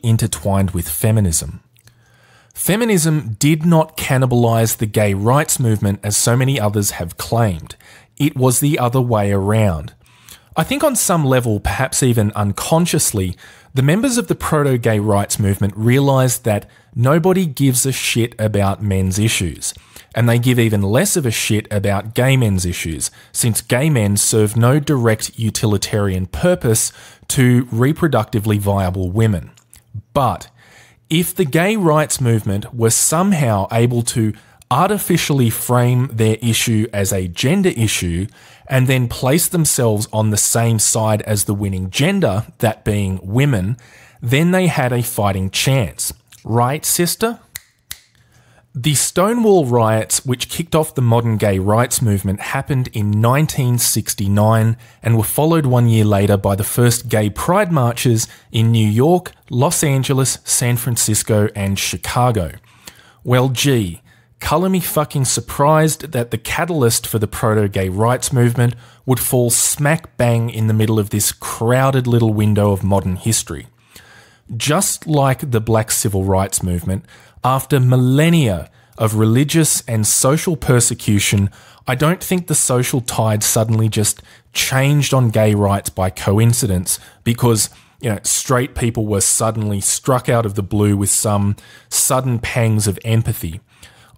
be intertwined with feminism. Feminism did not cannibalize the gay rights movement as so many others have claimed. It was the other way around. I think, on some level, perhaps even unconsciously, the members of the proto gay rights movement realised that nobody gives a shit about men's issues, and they give even less of a shit about gay men's issues, since gay men serve no direct utilitarian purpose to reproductively viable women. But if the gay rights movement were somehow able to artificially frame their issue as a gender issue and then place themselves on the same side as the winning gender, that being women, then they had a fighting chance. Right, sister? The Stonewall riots, which kicked off the modern gay rights movement, happened in 1969 and were followed one year later by the first gay pride marches in New York, Los Angeles, San Francisco, and Chicago. Well, gee, colour me fucking surprised that the catalyst for the proto gay rights movement would fall smack bang in the middle of this crowded little window of modern history. Just like the black civil rights movement, after millennia of religious and social persecution, I don't think the social tide suddenly just changed on gay rights by coincidence because you know, straight people were suddenly struck out of the blue with some sudden pangs of empathy.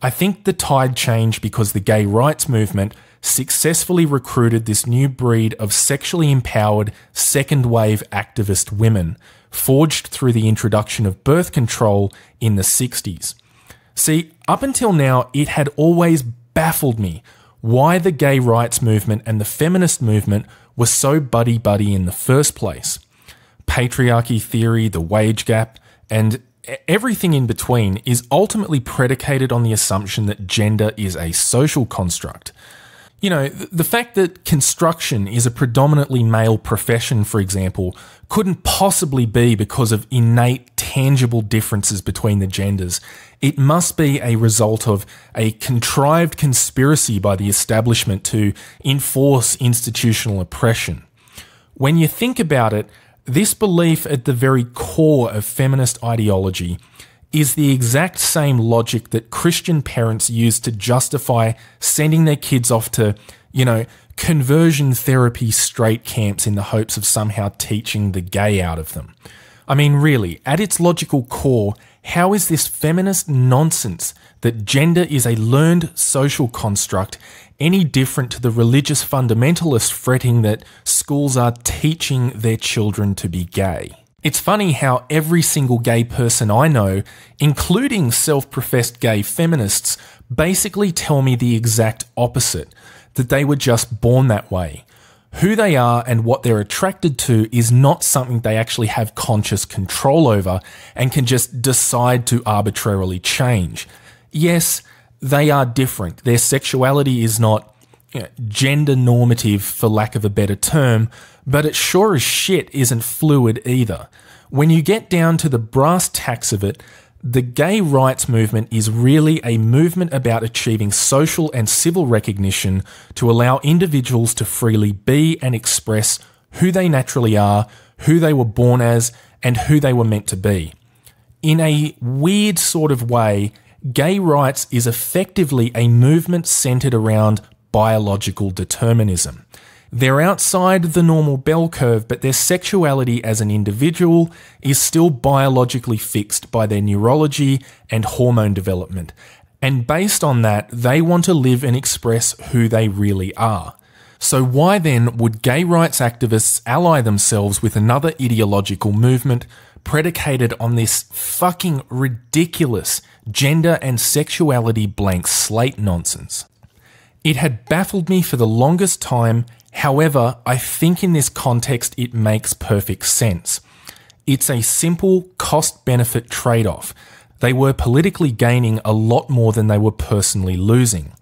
I think the tide changed because the gay rights movement successfully recruited this new breed of sexually empowered second wave activist women forged through the introduction of birth control in the 60s. See, up until now, it had always baffled me why the gay rights movement and the feminist movement were so buddy buddy in the first place. Patriarchy theory, the wage gap, and everything in between is ultimately predicated on the assumption that gender is a social construct you know, the fact that construction is a predominantly male profession, for example, couldn't possibly be because of innate, tangible differences between the genders. It must be a result of a contrived conspiracy by the establishment to enforce institutional oppression. When you think about it, this belief at the very core of feminist ideology is the exact same logic that Christian parents use to justify sending their kids off to, you know, conversion therapy straight camps in the hopes of somehow teaching the gay out of them. I mean, really, at its logical core, how is this feminist nonsense that gender is a learned social construct any different to the religious fundamentalist fretting that schools are teaching their children to be gay? It's funny how every single gay person I know, including self professed gay feminists, basically tell me the exact opposite that they were just born that way. Who they are and what they're attracted to is not something they actually have conscious control over and can just decide to arbitrarily change. Yes, they are different. Their sexuality is not you know, gender normative, for lack of a better term, but it sure as shit isn't fluid either. When you get down to the brass tacks of it, the gay rights movement is really a movement about achieving social and civil recognition to allow individuals to freely be and express who they naturally are, who they were born as, and who they were meant to be. In a weird sort of way, gay rights is effectively a movement centered around biological determinism. They're outside the normal bell curve, but their sexuality as an individual is still biologically fixed by their neurology and hormone development. And based on that, they want to live and express who they really are. So, why then would gay rights activists ally themselves with another ideological movement predicated on this fucking ridiculous gender and sexuality blank slate nonsense? It had baffled me for the longest time, however, I think in this context it makes perfect sense. It's a simple cost benefit trade off. They were politically gaining a lot more than they were personally losing.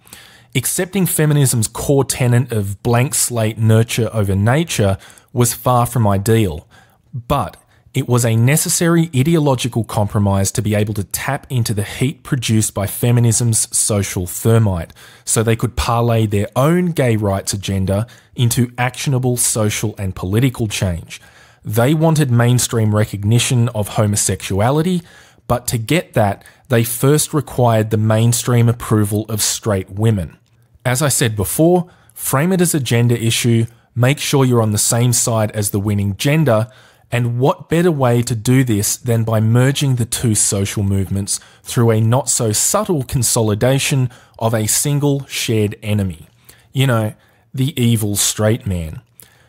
Accepting feminism's core tenet of blank slate nurture over nature was far from ideal, but it was a necessary ideological compromise to be able to tap into the heat produced by feminism's social thermite, so they could parlay their own gay rights agenda into actionable social and political change. They wanted mainstream recognition of homosexuality, but to get that, they first required the mainstream approval of straight women. As I said before, frame it as a gender issue, make sure you're on the same side as the winning gender, and what better way to do this than by merging the two social movements through a not so subtle consolidation of a single shared enemy? You know, the evil straight man.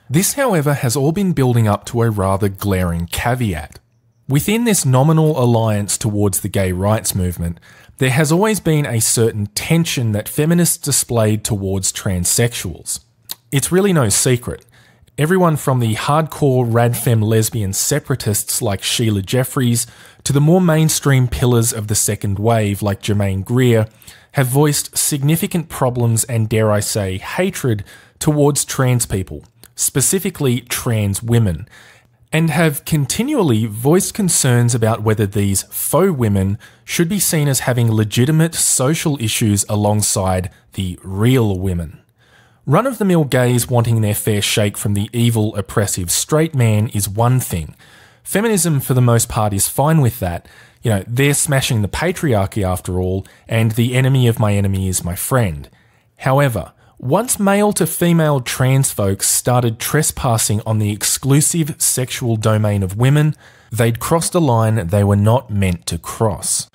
This, however, has all been building up to a rather glaring caveat. Within this nominal alliance towards the gay rights movement, there has always been a certain tension that feminists displayed towards transsexuals. It's really no secret. Everyone from the hardcore radfem lesbian separatists like Sheila Jeffries to the more mainstream pillars of the second wave like Germaine Greer have voiced significant problems and, dare I say, hatred towards trans people, specifically trans women, and have continually voiced concerns about whether these faux women should be seen as having legitimate social issues alongside the real women. Run of the mill gays wanting their fair shake from the evil, oppressive straight man is one thing. Feminism, for the most part, is fine with that. You know, they're smashing the patriarchy after all, and the enemy of my enemy is my friend. However, once male to female trans folks started trespassing on the exclusive sexual domain of women, they'd crossed a line they were not meant to cross.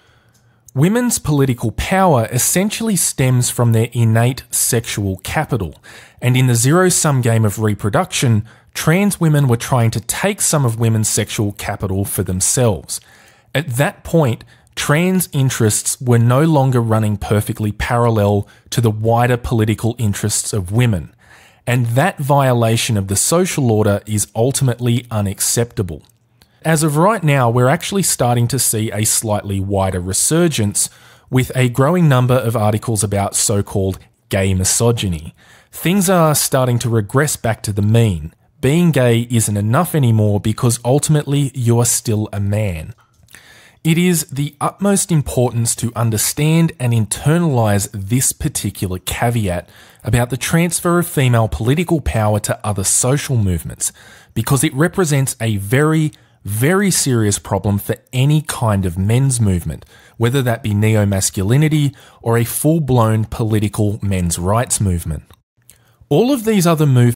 Women's political power essentially stems from their innate sexual capital, and in the zero sum game of reproduction, trans women were trying to take some of women's sexual capital for themselves. At that point, trans interests were no longer running perfectly parallel to the wider political interests of women, and that violation of the social order is ultimately unacceptable. As of right now, we're actually starting to see a slightly wider resurgence with a growing number of articles about so called gay misogyny. Things are starting to regress back to the mean. Being gay isn't enough anymore because ultimately you're still a man. It is the utmost importance to understand and internalize this particular caveat about the transfer of female political power to other social movements because it represents a very very serious problem for any kind of men's movement, whether that be neo masculinity or a full blown political men's rights movement. All of these other movements